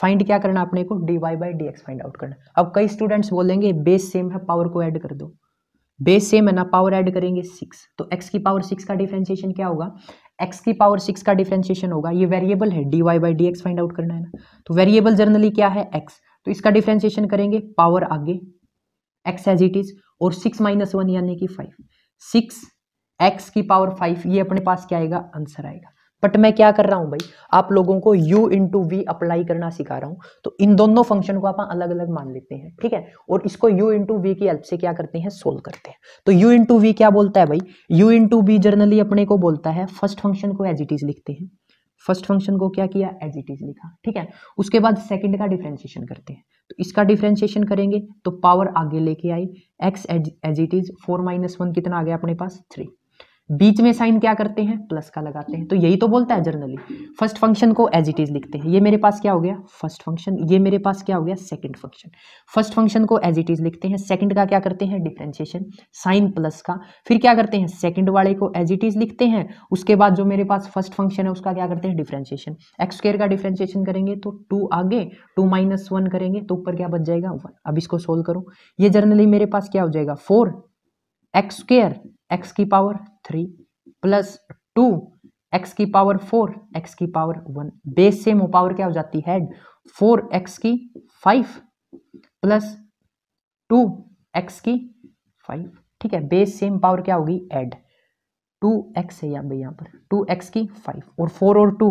फाइंड क्या करना अपने को d y by d x find out करना अब कई स्टूडेंट्स बोलेंगे बेस सेम है पावर को ऐड कर दो बेस सेम है ना पावर ऐड करेंगे सिक्स तो एक्स की पावर सिक्स का डिफ्रेंशिएशन क्या होगा एक्स की पावर सिक्स का डिफ्रेंशिएशन होगा ये वेरिएबल है d y by d x find out करना है ना तो वेरिएबल जर्नली क्या है एक्स तो इसका डिफ्रेंशिएशन करेंगे पावर आगे एक्स एज इट इज और सिक्स माइनस वन यानी कि फाइव सिक्स एक्स की पावर फाइव ये अपने पास क्या आएगा आंसर आएगा बट मैं क्या कर रहा हूं भाई आप लोगों को u इंटू वी अप्लाई करना सिखा रहा हूं तो इन दोनों फंक्शन को आप अलग अलग मान लेते हैं ठीक है और इसको u इंटू वी की हेल्प से क्या करते हैं सोल्व करते हैं तो u इंटू वी क्या बोलता है भाई u इंटू वी जर्नली अपने को बोलता है फर्स्ट फंक्शन को एज इट इज लिखते हैं फर्स्ट फंक्शन को क्या किया एज इट इज लिखा ठीक है उसके बाद सेकंड का डिफ्रेंशिएशन करते हैं तो इसका डिफ्रेंशिएशन करेंगे तो पावर आगे लेके आई x as it is four minus one कितना आ गया अपने पास थ्री बीच में साइन क्या करते हैं प्लस का लगाते हैं तो यही तो बोलता है जर्नली फर्स्ट फंक्शन को एज इट इज लिखते हैं ये मेरे पास क्या हो गया फर्स्ट फंक्शन ये मेरे पास क्या हो गया सेकंड फंक्शन फर्स्ट फंक्शन को एज इट इज लिखते हैं सेकंड का क्या करते हैं डिफ्रेंशिएशन साइन प्लस का फिर क्या करते हैं सेकंड वाले को एज इट इज लिखते हैं उसके बाद जो मेरे पास फर्स्ट फंक्शन है उसका क्या करते हैं डिफ्रेंशिएशन एक्स का डिफ्रेंशिएशन करेंगे तो टू आगे टू माइनस वन करेंगे तो ऊपर क्या बच जाएगा वन अब इसको सोल्व करो ये जर्नली मेरे पास क्या हो जाएगा फोर एक्स एक्स की power three plus two x की पावर फोर एक्स की power one base same power क्या हो जाती है फोर एक्स की फाइव प्लस टू एक्स की फाइव ठीक है बेस सेम पावर क्या होगी एड टू एक्स है यहाँ पे यहाँ पर टू एक्स की फाइव और फोर और टू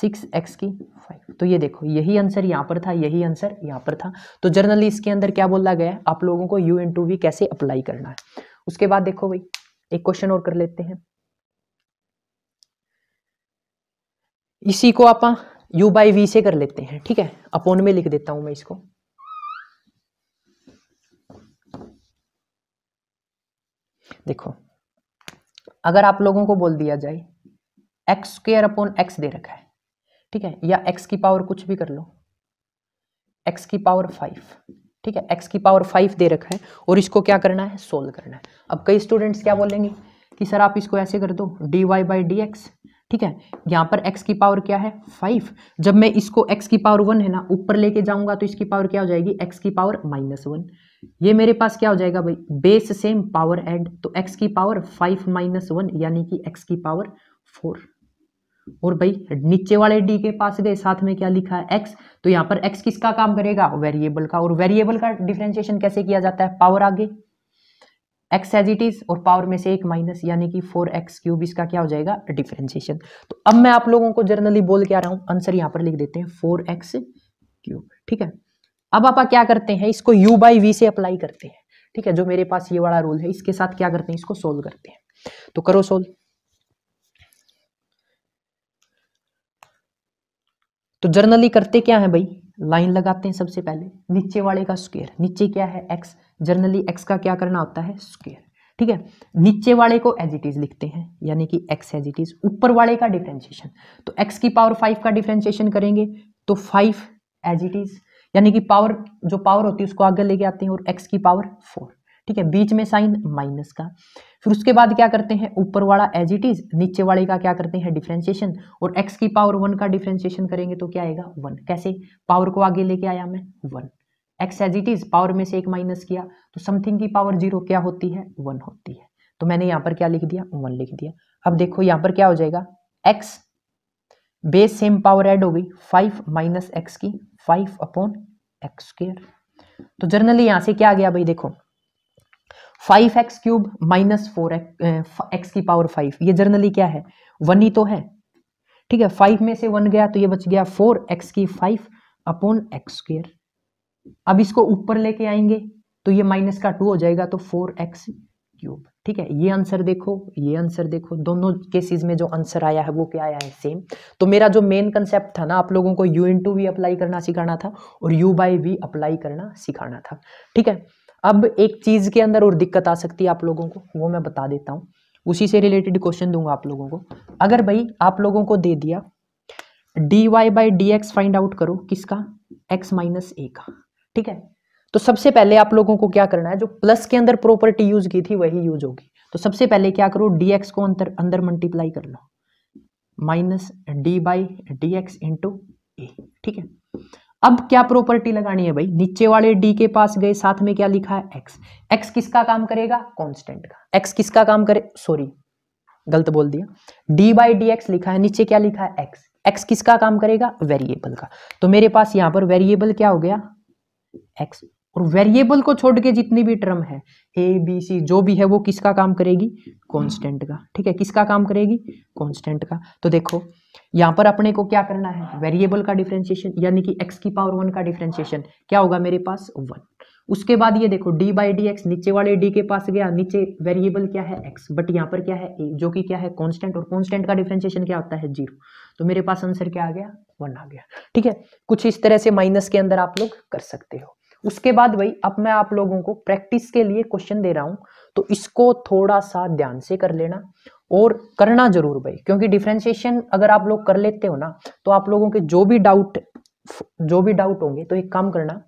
सिक्स एक्स की फाइव तो ये देखो यही आंसर यहाँ पर था यही आंसर यहाँ पर था तो जर्नली इसके अंदर क्या बोला गया है आप लोगों को यू एन टू वी कैसे अप्लाई करना है उसके बाद देखो भाई एक क्वेश्चन और कर लेते हैं इसी को आप यू बाई वी से कर लेते हैं ठीक है अपोन में लिख देता हूं मैं इसको देखो अगर आप लोगों को बोल दिया जाए एक्स स्क्र अपॉन एक्स दे रखा है ठीक है या एक्स की पावर कुछ भी कर लो एक्स की पावर फाइव ठीक है एक्स की पावर फाइव दे रखा है और इसको क्या करना है सोल्व करना है अब कई स्टूडेंट्स क्या बोलेंगे कि सर आप इसको ऐसे कर दो d y by d x ठीक है यहाँ पर x की पावर क्या है फाइव जब मैं इसको x की पावर वन है ना ऊपर लेके जाऊंगा तो इसकी पावर क्या हो जाएगी x की पावर माइनस वन ये मेरे पास क्या हो जाएगा भाई बेस सेम पावर एड तो x की पावर फाइव माइनस वन यानी कि x की पावर फोर और भाई नीचे वाले डी के पास गए साथ में क्या लिखा है एक्स तो यहाँ पर एक्स किसका काम करेगा वेरिएबल का और वेरिएबल का डिफ्रेंशिएशन कैसे किया जाता है पावर आगे एक्स एज इट इज और पावर में से एक माइनस यानी कि फोर एक्स क्यूब इसका क्या हो जाएगा डिफ्रेंशिएशन तो अब मैं आप लोगों को जर्नली बोल के आ रहा हूं आंसर यहां पर लिख देते हैं फोर एक्स क्यूब ठीक है अब आप क्या करते हैं इसको u बाई वी से अप्लाई करते हैं ठीक है जो मेरे पास ये वाला रूल है इसके साथ क्या करते हैं इसको सोल्व करते हैं तो करो सोल्व तो जर्नली करते क्या है भाई लाइन लगाते हैं सबसे पहले नीचे वाले का स्क्वेयर नीचे क्या है एक्स जर्नली एक्स का क्या करना होता है स्क्वेयर ठीक है नीचे वाले को एज इट इज लिखते हैं यानी कि एक्स एज इट इज ऊपर वाले का डिफ्रेंशिएशन तो एक्स की पावर फाइव का डिफ्रेंशिएशन करेंगे तो फाइव एज इट इज यानी कि पावर जो पावर होती है उसको आगे लेके आते हैं और एक्स की पावर फोर ठीक है बीच में साइन माइनस का फिर उसके बाद क्या करते हैं ऊपर वाला एज इट इज नीचे वाले का क्या करते हैं डिफ्रेंशिएशन और एक्स की पावर वन का डिफ्रेंशिएशन करेंगे तो क्या आएगा वन कैसे पावर को आगे लेके आया मैं one x as it is power में से एक माइनस किया तो समथिंग की पावर जीरो क्या होती है वन होती है तो मैंने यहां पर क्या लिख दिया वन लिख दिया अब देखो यहां पर क्या हो जाएगा x base same power add हो गई फाइव माइनस एक्स की फाइव अपॉन एक्स स्क्र तो जनरली यहां से क्या आ गया भाई देखो five x cube minus four x की पावर फाइव ये जर्नली क्या है वन ही तो है ठीक है फाइव में से वन गया तो ये बच गया फोर एक्स की फाइव अपॉन एक्स स्क्र अब इसको ऊपर लेके आएंगे तो ये माइनस का टू हो जाएगा तो फोर एक्स क्यूब ठीक है ये आंसर देखो ये आंसर देखो दोनों केसेस में जो आंसर आया है वो क्या आया है सेम तो मेरा जो मेन कंसेप्ट था ना आप लोगों को यू इन टू भी अप्लाई करना सिखाना था और यू बाई वी अप्लाई करना सिखाना था ठीक है अब एक चीज़ के अंदर और दिक्कत आ सकती है आप लोगों को वो मैं बता देता हूँ उसी से रिलेटेड क्वेश्चन दूंगा आप लोगों को अगर भाई आप लोगों को दे दिया d y by d x find out करो किसका एक्स माइनस ए का ठीक है तो सबसे पहले आप लोगों को क्या करना है जो प्लस के अंदर प्रॉपर्टी यूज की थी वही यूज होगी तो सबसे पहले क्या करो डी एक्स को अंदर अंदर मल्टीप्लाई कर लो minus d by d x into a ठीक है अब क्या प्रॉपर्टी लगानी है भाई नीचे वाले डी के पास गए साथ में क्या लिखा है एक्स एक्स किसका काम करेगा कॉन्स्टेंट का एक्स किसका काम करे सॉरी गलत बोल दिया डी बाई डी एक्स लिखा है नीचे क्या लिखा है एक्स एक्स किसका काम करेगा वेरिएबल का तो मेरे पास यहां पर वेरिएबल क्या हो गया एक्स और वेरिएबल को छोड़ के जितनी भी टर्म है ए बी सी जो भी है वो किसका काम करेगी कांस्टेंट का ठीक है किसका काम करेगी कांस्टेंट का तो देखो यहाँ पर अपने को क्या करना है वेरिएबल का डिफ्रेंशिएशन यानी कि एक्स की पावर वन का डिफ्रेंशिएशन क्या होगा मेरे पास वन उसके बाद ये देखो डी बाई डी एक्स नीचे वाले डी के पास गया नीचे वेरिएबल क्या है एक्स बट यहाँ पर क्या है ए जो कि क्या है कॉन्स्टेंट और कॉन्स्टेंट का डिफरेंशिएशन क्या होता है जीरो तो मेरे पास आंसर क्या आ गया वन आ गया ठीक है कुछ इस तरह से माइनस के अंदर आप लोग कर सकते हो उसके बाद भाई अब मैं आप लोगों को प्रैक्टिस के लिए क्वेश्चन दे रहा हूँ तो इसको थोड़ा सा ध्यान से कर लेना और करना जरूर भाई क्योंकि डिफ्रेंशिएशन अगर आप लोग कर लेते हो ना तो आप लोगों के जो भी डाउट जो भी डाउट होंगे तो एक काम करना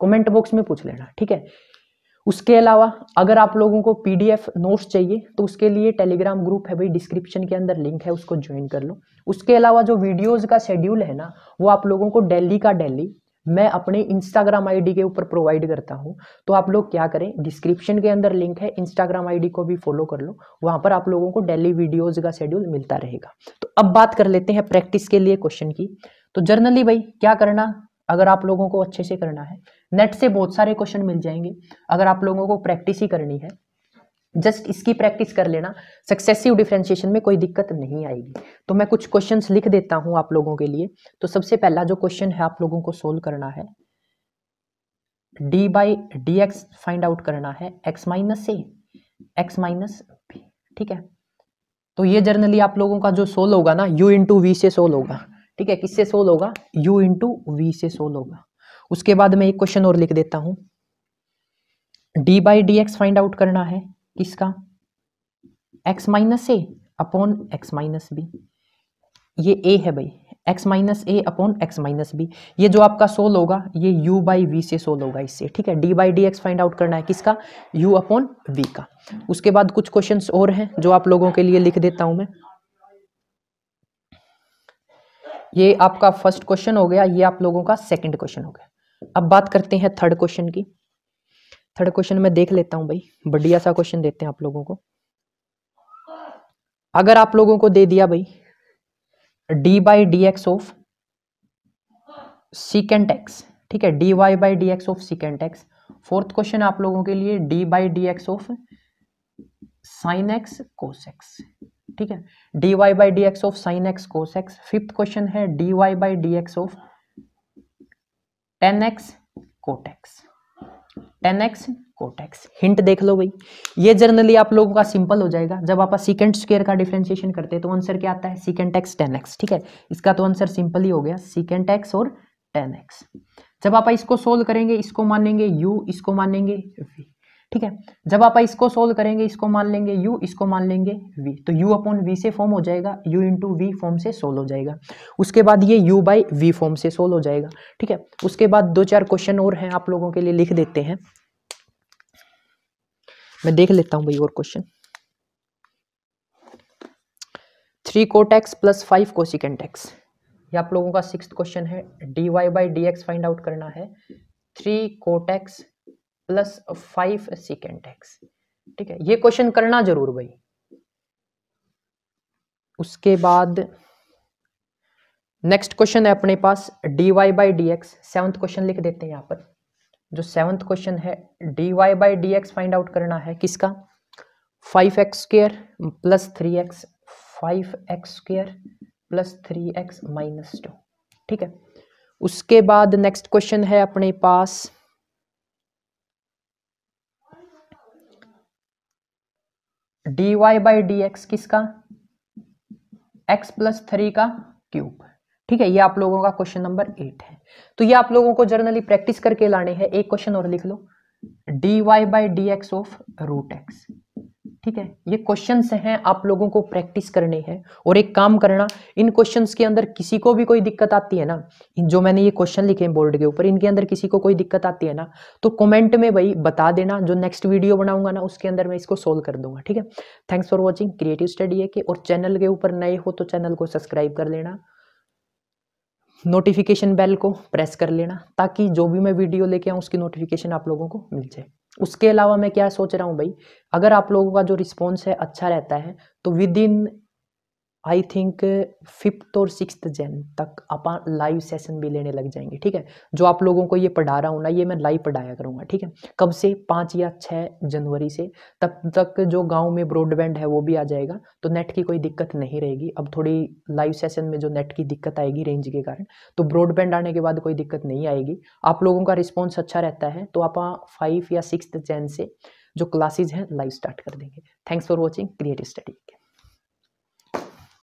कमेंट बॉक्स में पूछ लेना ठीक है उसके अलावा अगर आप लोगों को पीडीएफ नोट्स चाहिए तो उसके लिए टेलीग्राम ग्रुप है भाई डिस्क्रिप्शन के अंदर लिंक है उसको ज्वाइन कर लो उसके अलावा जो वीडियोज का शेड्यूल है ना वो आप लोगों को डेली का डेली मैं अपने इंस्टाग्राम आईडी के ऊपर प्रोवाइड करता हूँ तो आप लोग क्या करें डिस्क्रिप्शन के अंदर लिंक है इंस्टाग्राम आईडी को भी फॉलो कर लो वहाँ पर आप लोगों को डेली वीडियोज़ का शेड्यूल मिलता रहेगा तो अब बात कर लेते हैं प्रैक्टिस के लिए क्वेश्चन की तो जर्नली भाई क्या करना अगर आप लोगों को अच्छे से करना है नेट से बहुत सारे क्वेश्चन मिल जाएंगे अगर आप लोगों को प्रैक्टिस ही करनी है जस्ट इसकी प्रैक्टिस कर लेना सक्सेसिव डिफ्रेंशिएशन में कोई दिक्कत नहीं आएगी तो मैं कुछ क्वेश्चन लिख देता हूं आप लोगों के लिए तो सबसे पहला जो क्वेश्चन है आप लोगों को सोल्व करना है d by d x find out करना है x minus a x minus b ठीक है तो ये जर्नली आप लोगों का जो सोल्व होगा ना यू इंटू वी से सोल्व होगा ठीक है किससे सोल्व होगा यू इंटू वी से सोल्व होगा उसके बाद मैं एक क्वेश्चन और लिख देता हूँ d by d x find out करना है किसका x minus a upon x minus b ये ए है भाई x minus a upon x minus b ये जो आपका सोल होगा ये u बाई वी से सोल होगा इससे ठीक है d by d x find out करना है किसका u अपॉन v का उसके बाद कुछ क्वेश्चंस और हैं जो आप लोगों के लिए लिख देता हूं मैं ये आपका फर्स्ट क्वेश्चन हो गया ये आप लोगों का सेकंड क्वेश्चन हो गया अब बात करते हैं थर्ड क्वेश्चन की थर्ड क्वेश्चन मैं देख लेता हूँ भाई बढ़िया सा क्वेश्चन देते हैं आप लोगों को अगर आप लोगों को दे दिया भाई d by d x of secant x ठीक है d y by d x of secant x fourth question आप लोगों के लिए d by d x of sine x cos x ठीक है d y by d x of sine x cos x fifth question है d y by d x of tan x cot x tan x cot x hint देख लो भाई ये generally आप लोगों का सिंपल हो जाएगा जब आप सिकेंड स्क्वेयर का डिफ्रेंशिएशन करते हैं तो आंसर क्या आता है सिकेंड एक्स टेन एक्स ठीक है इसका तो आंसर सिंपल ही हो गया सिकेंड एक्स और टेन एक्स जब आप इसको सोल्व करेंगे इसको मानेंगे यू इसको मानेंगे वी ठीक है जब आप इसको सोल्व करेंगे इसको मान लेंगे u इसको मान लेंगे v तो u अपॉन वी से फॉर्म हो जाएगा u इंटू वी फॉर्म से सोल्व हो जाएगा उसके बाद ये u बाई वी फॉर्म से सोल्व हो जाएगा ठीक है उसके बाद दो चार क्वेश्चन और हैं आप लोगों के लिए लिख देते हैं मैं देख लेता हूँ भाई और question three cot x plus five को सिकेंड एक्स ये आप लोगों का सिक्स क्वेश्चन है d y by d x find out करना है three cot x plus five secant x ठीक है ये क्वेश्चन करना जरूर भाई उसके बाद नेक्स्ट क्वेश्चन है अपने पास d y by d x seventh question लिख देते हैं यहां पर जो सेवंथ क्वेश्चन है d y by d x find out करना है किसका five x square plus three x five x square plus three x minus two ठीक है उसके बाद नेक्स्ट क्वेश्चन है अपने पास d y by d x किसका एक्स प्लस थ्री का क्यूब ठीक है ये आप लोगों का क्वेश्चन नंबर एट है तो ये आप लोगों को जर्नली प्रैक्टिस करके लाने हैं एक क्वेश्चन और लिख लो d y by d x of root x ठीक है ये क्वेश्चंस हैं आप लोगों को प्रैक्टिस करने हैं और एक काम करना इन क्वेश्चंस के अंदर किसी को भी कोई दिक्कत आती है ना जो मैंने ये क्वेश्चन लिखे हैं बोर्ड के ऊपर इनके अंदर किसी को कोई दिक्कत आती है ना तो कमेंट में भाई बता देना जो नेक्स्ट वीडियो बनाऊंगा ना उसके अंदर मैं इसको सोल्व कर दूंगा ठीक है thanks for watching Creative Study है के और चैनल के ऊपर नए हो तो चैनल को सब्सक्राइब कर लेना नोटिफिकेशन बेल को प्रेस कर लेना ताकि जो भी मैं वीडियो लेके आऊँ उसकी नोटिफिकेशन आप लोगों को मिल जाए उसके अलावा मैं क्या सोच रहा हूँ भाई अगर आप लोगों का जो रिस्पॉन्स है अच्छा रहता है तो within I think fifth और सिक्स जेन तक आप लाइव सेशन भी लेने लग जाएंगे ठीक है जो आप लोगों को ये पढ़ा रहा हूँ ना ये मैं लाइव पढ़ाया करूँगा ठीक है कब से पाँच या छः जनवरी से तब तक जो गांव में ब्रॉडबैंड है वो भी आ जाएगा तो नेट की कोई दिक्कत नहीं रहेगी अब थोड़ी लाइव सेशन में जो नेट की दिक्कत आएगी रेंज के कारण तो ब्रॉडबैंड आने के बाद कोई दिक्कत नहीं आएगी आप लोगों का रिस्पॉन्स अच्छा रहता है तो आप फाइव या सिक्स जैन से जो क्लासेज हैं लाइव स्टार्ट कर देंगे thanks for watching Creative study